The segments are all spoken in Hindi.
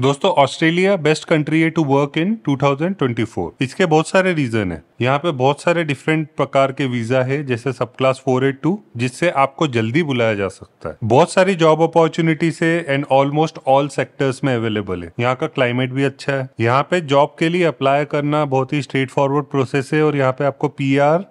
दोस्तों ऑस्ट्रेलिया बेस्ट कंट्री है टू वर्क इन 2024 इसके बहुत सारे रीजन है यहाँ पे बहुत सारे डिफरेंट प्रकार के वीजा है जैसे सब क्लास फोर एट टू जिससे आपको जल्दी बुलाया जा सकता है बहुत सारी जॉब अपॉर्चुनिटीज है एंड ऑलमोस्ट ऑल सेक्टर्स में अवेलेबल है यहाँ का क्लाइमेट भी अच्छा है यहाँ पे जॉब के लिए अप्लाई करना बहुत ही स्ट्रेट फॉरवर्ड प्रोसेस है और यहाँ पे आपको पी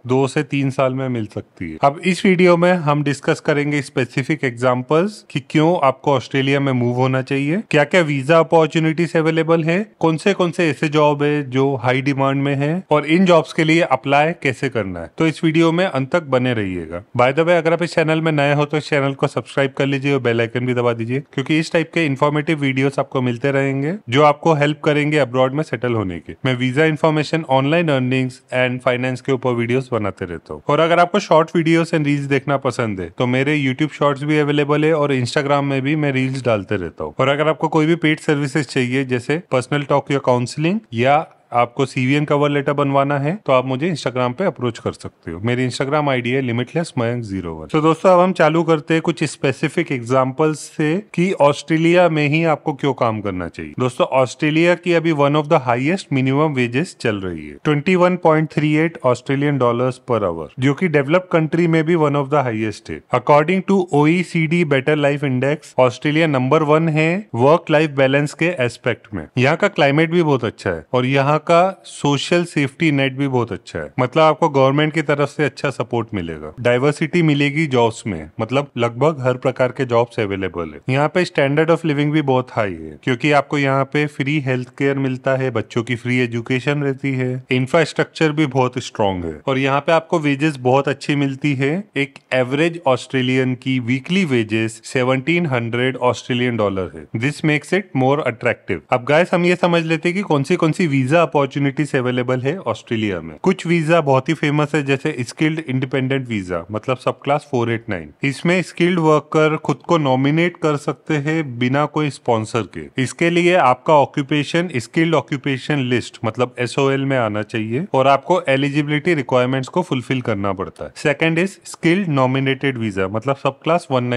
दो से तीन साल में मिल सकती है अब इस वीडियो में हम डिस्कस करेंगे स्पेसिफिक एग्जाम्पल्स की क्यों आपको ऑस्ट्रेलिया में मूव होना चाहिए क्या क्या वीजा अपॉर्चुनिटीज अवेलेबल है कौन से कौन से ऐसे जॉब है जो हाई डिमांड में है और इन जॉब्स के लिए अप्लाई कैसे करना है तो इस वीडियो में अंत तक बने रहिएगा बाय द वे अगर आप इस चैनल में नए हो तो चैनल को सब्सक्राइब कर लीजिए और बेलाइकन भी दबा दीजिए क्योंकि इस टाइप के इन्फॉर्मेटिव वीडियोस आपको मिलते रहेंगे जो आपको हेल्प करेंगे अब्रॉड में सेटल होने के मैं visa information online earnings and finance के ऊपर वीडियोस बनाते रहता हूँ और अगर आपको शॉर्ट वीडियोस एंड रील्स देखना पसंद है तो मेरे यूट्यूब शॉर्ट्स भी अवेलेबल है और इंस्टाग्राम में भी मैं रील्स डालते रहता हूँ और अगर आपको कोई भी पेड सर्विसेज चाहिए जैसे पर्सनल टॉक या काउंसिलिंग या आपको सीवीएन कवर लेटर बनवाना है तो आप मुझे इंस्टाग्राम पे अप्रोच कर सकते हो मेरी इंस्टाग्राम आईडी है लिमिटलेस मयंक जीरो वन तो दोस्तों अब हम चालू करते हैं कुछ स्पेसिफिक एग्जाम्पल्स से कि ऑस्ट्रेलिया में ही आपको क्यों काम करना चाहिए दोस्तों ऑस्ट्रेलिया की अभी one of the highest minimum wages चल रही है twenty one point three eight Australian dollar per hour जो की डेवलप कंट्री में भी वन ऑफ द हाइएस्ट है according to OECD better life index Australia number one है वर्क लाइफ बैलेंस के एस्पेक्ट में यहाँ का क्लाइमेट भी बहुत अच्छा है और यहाँ का सोशल सेफ्टी नेट भी बहुत अच्छा है मतलब आपको गवर्नमेंट की तरफ से अच्छा सपोर्ट मिलेगा डाइवर्सिटी मिलेगी जॉब्स में मतलब लगभग हर प्रकार के जॉब्स अवेलेबल है यहाँ पे स्टैंडर्ड ऑफ लिविंग भी बहुत हाई है क्योंकि आपको यहाँ पे फ्री हेल्थ केयर मिलता है बच्चों की फ्री एजुकेशन रहती है इंफ्रास्ट्रक्चर भी बहुत स्ट्रांग है और यहाँ पे आपको वेजेस बहुत अच्छी मिलती है एक एवरेज ऑस्ट्रेलियन की weekly wages hundred Australian dollar है this makes it more attractive अब गाय हम ये समझ लेते हैं कि कौन सी कौन सी वीजा अपॉर्चुनिटीज अवेलेबल है ऑस्ट्रेलिया में कुछ वीजा बहुत ही फेमस है जैसे स्किल्ड इंडिपेंडेंट वीजा मतलब subclass four eight nine इसमें स्किल्ड वर्कर खुद को नॉमिनेट कर सकते हैं बिना कोई स्पॉन्सर के इसके लिए आपका ऑक्यूपेशन स्किल्ड ऑक्यूपेशन लिस्ट मतलब एस में आना चाहिए और आपको एलिजिबिलिटी रिक्वायरमेंट्स को फुलफिल करना पड़ता है second is skilled nominated visa मतलब सब क्लास वन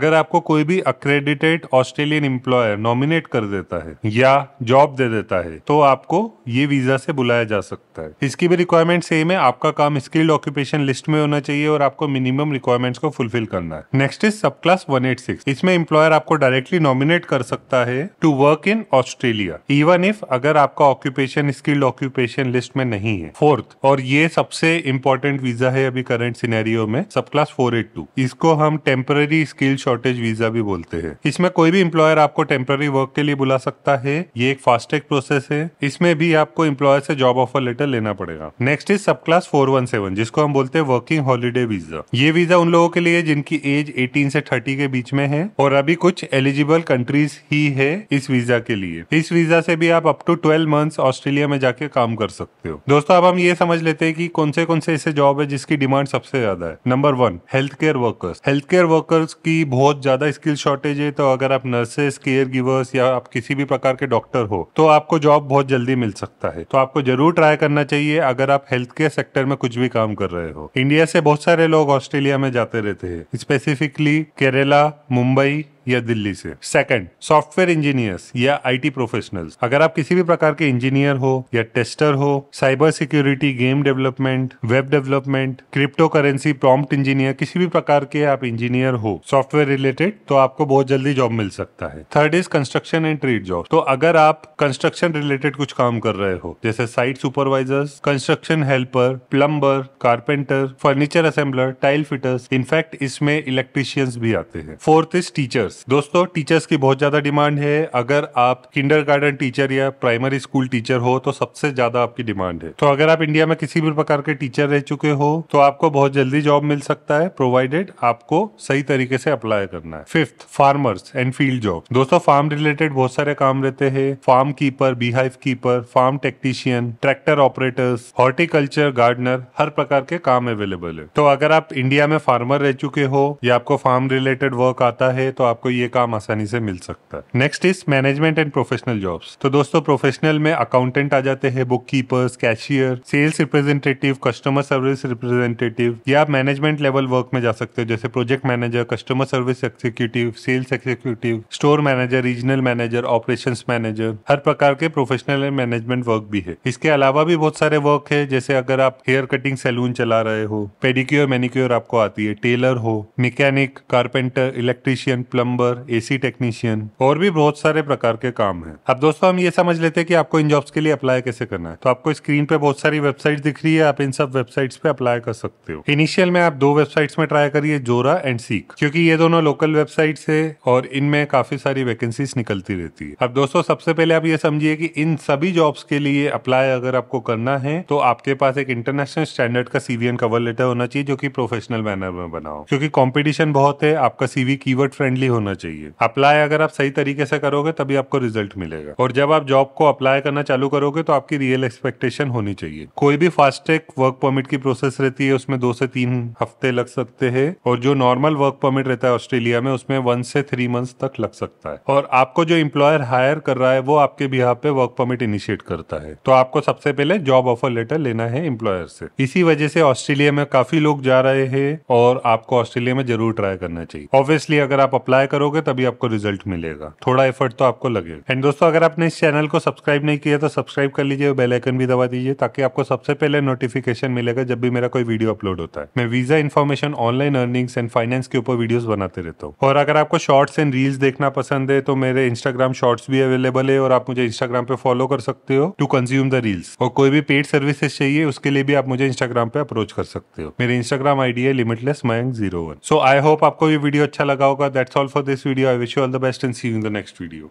अगर आपको कोई भी अक्रेडिटेड ऑस्ट्रेलियन इंप्लॉयर नॉमिनेट कर देता है या जॉब दे देता है तो आपको ये वीज़ा से बुलाया जा सकता है इसकी भी रिक्वायरमेंट सेम है आपका काम स्किल्ड ऑक्यूपेशन लिस्ट में होना चाहिए और आपको मिनिमम रिक्वायरमेंट्स को फुलफिल करना है next is subclass one इसमें एम्प्लॉयर आपको डायरेक्टली नॉमिनेट कर सकता है to work in Australia even if अगर आपका ऑक्यूपेशन स्किल्ड ऑक्यूपेशन लिस्ट में नहीं है फोर्थ और ये सबसे इम्पोर्टेंट वीजा है अभी करंट सिनेरियो में सब क्लास फोर एट टू इसको हम टेम्पररी स्किल शॉर्टेज वीजा भी बोलते हैं इसमें कोई भी एम्प्लॉयर आपको टेम्पररी वर्क के लिए बुला सकता है ये एक फास्ट ट्रैक प्रोसेस है इसमें भी ही आपको इम्प्लॉयर से जॉब ऑफर लेटर लेना पड़ेगा next is subclass four one seven जिसको हम बोलते हैं वर्किंग हॉलीडे वीजा ये वीजा उन लोगों के लिए जिनकी एज एटीन से थर्टी के बीच में है और अभी कुछ एलिजिबल कंट्रीज ही है इस वीजा के लिए इस वीजा से भी आप up to twelve month Australia में जाके काम कर सकते हो दोस्तों अब हम ये समझ लेते हैं कि कौन से कौन से ऐसे जॉब है जिसकी डिमांड सबसे ज्यादा है number one health care workers health care workers की बहुत ज्यादा स्किल शॉर्टेज है तो अगर आप नर्सेस केयर गिवर्स या आप किसी भी प्रकार के डॉक्टर हो तो आपको जॉब बहुत जल्दी मिल सकता है तो आपको जरूर ट्राई करना चाहिए अगर आप हेल्थ केयर सेक्टर में कुछ भी काम कर रहे हो इंडिया से बहुत सारे लोग ऑस्ट्रेलिया में जाते रहते हैं स्पेसिफिकली केरला मुंबई या दिल्ली से सेकंड सॉफ्टवेयर इंजीनियर्स या आईटी प्रोफेशनल्स अगर आप किसी भी प्रकार के इंजीनियर हो या टेस्टर हो cyber security game development web development crypto currency prompt engineer किसी भी प्रकार के आप इंजीनियर हो सॉफ्टवेयर रिलेटेड तो आपको बहुत जल्दी जॉब मिल सकता है third is construction and trade job तो अगर आप कंस्ट्रक्शन रिलेटेड कुछ काम कर रहे हो जैसे site supervisors construction helper plumber carpenter furniture assembler tile fitters in fact इसमें इलेक्ट्रीशियंस भी आते हैं फोर्थ इज टीचर्स दोस्तों टीचर्स की बहुत ज्यादा डिमांड है अगर आप किंडर गार्डन टीचर या प्राइमरी स्कूल टीचर हो तो सबसे ज्यादा आपकी डिमांड है तो अगर आप इंडिया में किसी भी प्रकार के टीचर रह चुके हो तो आपको बहुत जल्दी जॉब मिल सकता है प्रोवाइडेड आपको सही तरीके से अप्लाई करना है fifth farmers and field job दोस्तों फार्म रिलेटेड बहुत सारे काम रहते हैं farm keeper beehive keeper farm technician tractor operators horticulture gardener हर प्रकार के काम अवेलेबल है तो अगर आप इंडिया में फार्मर रह चुके हो या आपको फार्म रिलेटेड वर्क आता है तो आप आपको ये काम आसानी से मिल सकता है next is management and professional job तो दोस्तों प्रोफेशनल में अकाउंटेंट आ जाते हैं book keepers cashier sales representative customer service representative या आप मैनेजमेंट लेवल वर्क में जा सकते हो जैसे project manager customer service executive sales executive store manager regional manager operation manager हर प्रकार के प्रोफेशनल एंड मैनेजमेंट वर्क भी है इसके अलावा भी बहुत सारे वर्क है जैसे अगर आप हेयर कटिंग सैलून चला रहे हो पेडिक्योर मैनिक्योर आपको आती है टेलर हो mechanic carpenter electrician plum plumber AC technician और भी बहुत सारे प्रकार के काम है अब दोस्तों हम ये समझ लेते हैं कि आपको इन जॉब्स के लिए अप्लाई कैसे करना है तो आपको स्क्रीन पे बहुत सारी वेबसाइट दिख रही है आप इन सब वेबसाइट्स पे अप्लाई कर सकते हो इनिशियल में आप दो वेबसाइट्स में ट्राई करिए जोरा एंड सीख क्योंकि ये दोनों लोकल वेबसाइट्स है और इनमें काफी सारी वैकेंसीज निकलती रहती है अब दोस्तों सबसे पहले आप ये समझिए कि इन सभी जॉब्स के लिए अप्लाई अगर आपको करना है तो आपके पास एक इंटरनेशनल स्टैंडर्ड का सीवीएन कवर लेटर होना चाहिए जो कि प्रोफेशनल मैनर में बनाओ क्योंकि कॉम्पिटिशन बहुत है आपका सीवी कीवर्ड फ्रेंडली होना होना चाहिए अप्लाई अगर आप सही तरीके से करोगे तभी आपको रिजल्ट मिलेगा और जब आप जॉब को अप्लाई करना चालू करोगे तो आपकी रियल एक्सपेक्टेशन होनी चाहिए कोई भी फास्ट ट्रैक वर्क परमिट की प्रोसेस रहती है उसमें दो से तीन हफ्ते लग सकते हैं और जो नॉर्मल वर्क परमिट रहता है ऑस्ट्रेलिया में उसमें वन से थ्री मंथ तक लग सकता है और आपको जो इम्प्लॉयर हायर कर रहा है वो आपके बिहार पे वर्क परमिट इनिशिएट करता है तो आपको सबसे पहले जॉब ऑफर लेटर लेना है एम्प्लॉयर से इसी वजह से ऑस्ट्रेलिया में काफी लोग जा रहे हैं और आपको ऑस्ट्रेलिया में जरूर ट्राई करना चाहिए ऑब्वियसली अगर आप अप्लाई करोगे तभी आपको रिजल्ट मिलेगा थोड़ा एफर्ट तो आपको लगेगा एंड दोस्तों अगर आपने इस चैनल को सब्सक्राइब नहीं किया तो सब्सक्राइब कर लीजिए बेलाइकन भी दबा दीजिए ताकि आपको सबसे पहले नोटिफिकेशन मिलेगा जब भी मेरा कोई वीडियो अपलोड होता है मैं visa information online earnings and finance के ऊपर वीडियोस बनाते रहता हूँ और अगर आपको शॉर्ट्स एंड रील्स देखना पसंद है तो मेरे इंस्टाग्राम शॉर्ट्स भी अवेलेबल है और आप मुझे इंस्टाग्राम पे फॉलो कर सकते हो टू कंज्यूम द रील्स और कोई भी पेड सर्विसेज चाहिए उसके लिए भी आप मुझे इंस्टाग्राम पे अप्रोच कर सकते हो मेरे इंस्टाग्राम आईडी है limitless Mayank zero one so I hope आपको ये वीडियो अच्छा लगा होगा that's all for for this video. I wish you all the best and see you in the next video.